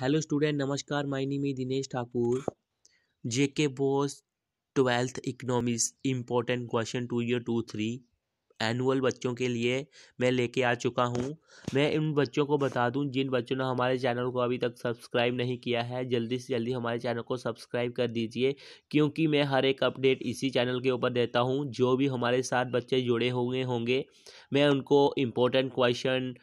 hello student नमस्कार my name is Dinesh Thakur JK BOSE twelfth economics important question two year two three annual बच्चों के लिए मैं लेके आ चुका हूँ मैं इन बच्चों को बता दूँ जिन बच्चों ने हमारे चैनल को अभी तक सब्सक्राइब नहीं किया है जल्दी से जल्दी हमारे चैनल को सब्सक्राइब कर दीजिए क्योंकि मैं हर एक अपडेट इसी चैनल के ऊपर देता हूँ जो भी हमारे साथ बच्चे जुड़े हुए होंगे मैं उनको इम्पोर्टेंट क्वेश्चन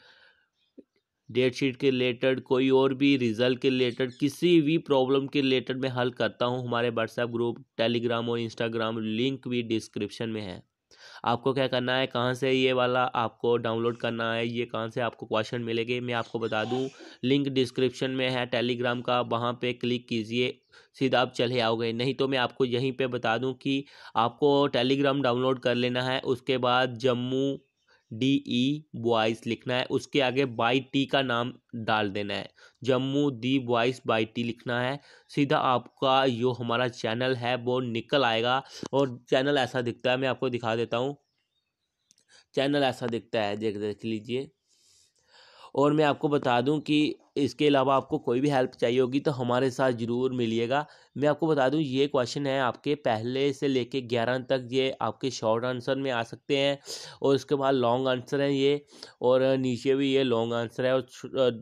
डेट शीट के रिलेटेड कोई और भी रिजल्ट के रिलेटेड किसी भी प्रॉब्लम के रिलेटेड मैं हल करता हूँ हमारे व्हाट्सएप ग्रुप टेलीग्राम और इंस्टाग्राम लिंक भी डिस्क्रिप्शन में है आपको क्या करना है कहाँ से ये वाला आपको डाउनलोड करना है ये कहाँ से आपको क्वेश्चन मिलेंगे मैं आपको बता दूँ लिंक डिस्क्रिप्शन में है टेलीग्राम का वहाँ पे क्लिक कीजिए सीधा आप चले आओगे नहीं तो मैं आपको यहीं पे बता दूँ कि आपको टेलीग्राम डाउनलोड कर लेना है उसके बाद जम्मू डी ई बॉयज़ लिखना है उसके आगे बाई टी का नाम डाल देना है जम्मू दी बॉयस बाई टी लिखना है सीधा आपका जो हमारा चैनल है वो निकल आएगा और चैनल ऐसा दिखता है मैं आपको दिखा देता हूँ चैनल ऐसा दिखता है देख देख लीजिए और मैं आपको बता दूं कि इसके अलावा आपको कोई भी हेल्प चाहिए होगी तो हमारे साथ ज़रूर मिलिएगा मैं आपको बता दूं ये क्वेश्चन है आपके पहले से लेके ग्यारह तक ये आपके शॉर्ट आंसर में आ सकते हैं और उसके बाद लॉन्ग आंसर है ये और नीचे भी ये लॉन्ग आंसर है और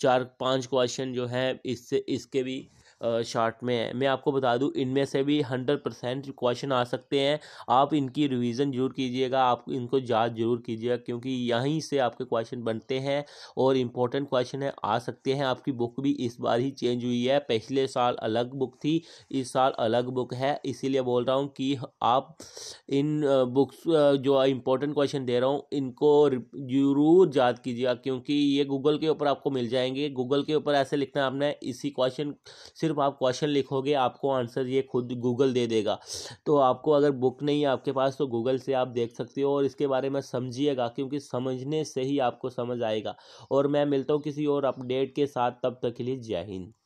चार पांच क्वेश्चन जो हैं इससे इसके भी शार्ट में है मैं आपको बता दूँ इनमें से भी हंड्रेड परसेंट क्वेश्चन आ सकते हैं आप इनकी रिविज़न जरूर कीजिएगा आप इनको याद जरूर कीजिएगा क्योंकि यहीं से आपके क्वेश्चन बनते हैं और इम्पोर्टेंट क्वेश्चन है आ सकते हैं आपकी बुक भी इस बार ही चेंज हुई है पिछले साल अलग बुक थी इस साल अलग बुक है इसीलिए बोल रहा हूँ कि आप इन बुक्स जो इम्पोर्टेंट क्वेश्चन दे रहा हूँ इनको जरूर याद कीजिएगा क्योंकि ये गूगल के ऊपर आपको मिल जाएंगे गूगल के ऊपर ऐसे लिखना आपने इसी क्वेश्चन से सिर्फ आप क्वेश्चन लिखोगे आपको आंसर ये खुद गूगल दे देगा तो आपको अगर बुक नहीं है आपके पास तो गूगल से आप देख सकते हो और इसके बारे में समझिएगा क्योंकि समझने से ही आपको समझ आएगा और मैं मिलता हूँ किसी और अपडेट के साथ तब तक के लिए जय हिंद